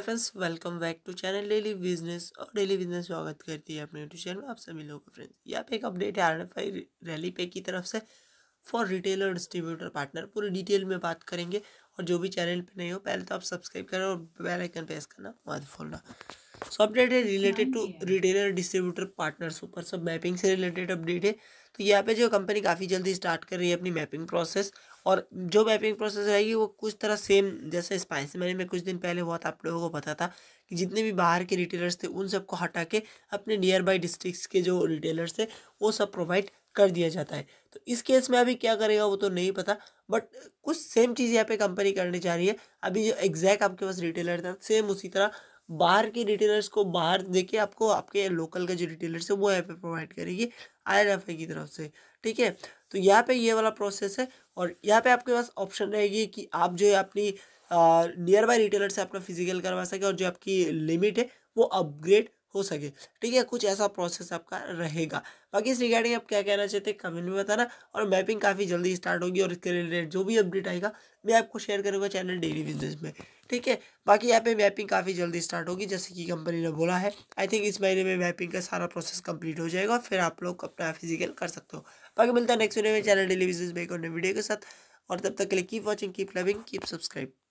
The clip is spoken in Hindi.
friends welcome back to channel daily business और डेली बिजनेस स्वागत करती है अपने यूट्यूब चैनल में आप सभी लोगों का फ्रेंड्स यहाँ पे एक अपडेट है आर एफ आई रैली पे की तरफ से फॉर रिटेलर डिस्ट्रीब्यूटर पार्टनर पूरी डिटेल में बात करेंगे और जो भी चैनल पे नहीं हो पहले तो आप सब्सक्राइब करें और बेलाइकन प्रेस करना मत फोलना सॉफ्टवेयर है related to retailer distributor partners ऊपर सब मैपिंग से रिलेटेड अपडेट है तो यहाँ पे जो कंपनी काफ़ी जल्दी स्टार्ट कर रही है अपनी मैपिंग प्रोसेस और जो मैपिंग प्रोसेस रहेगी वो कुछ तरह सेम जैसे स्पाइस मैंने में कुछ दिन पहले बहुत आप लोगों को पता था कि जितने भी बाहर के रिटेलर्स थे उन सबको हटा के अपने नियर बाई डिस्ट्रिक्स के जो रिटेलर्स थे वो सब प्रोवाइड कर दिया जाता है तो इस केस में अभी क्या करेगा वो तो नहीं पता बट कुछ सेम चीज़ यहाँ पे कंपनी करने जा रही है अभी जो एग्जैक्ट आपके पास रिटेलर था सेम उसी तरह बाहर के रिटेलर्स को बाहर देके आपको आपके लोकल के जो रिटेलर्स है वो यहाँ पे प्रोवाइड करेगी आई की तरफ से ठीक है तो यहाँ पे ये वाला प्रोसेस है और यहाँ पे आपके पास ऑप्शन रहेगी कि आप जो है अपनी नियर बाई रिटेलर से अपना फिजिकल करवा सके और जो आपकी लिमिट है वो अपग्रेड हो सके ठीक है कुछ ऐसा प्रोसेस आपका रहेगा बाकी इस रिगार्डिंग आप क्या कहना चाहते हैं कमेंट में बताना और मैपिंग काफ़ी जल्दी स्टार्ट होगी और इसके रिलेटेड जो भी अपडेट आएगा मैं आपको शेयर करूँगा चैनल डेली बिजनेस में ठीक है बाकी यहाँ पे मैपिंग काफ़ी जल्दी स्टार्ट होगी जैसे कि कंपनी ने बोला है आई थिंक इस महीने में मैपिंग का सारा प्रोसेस कंप्लीट हो जाएगा फिर आप लोग अपना फिजिकल कर सकते हो बाकी मिलता है नेक्स्ट वीडियो में चैनल डेली बिजनेस में एक और वीडियो के साथ और तब तक के लिए keep watching keep loving keep subscribe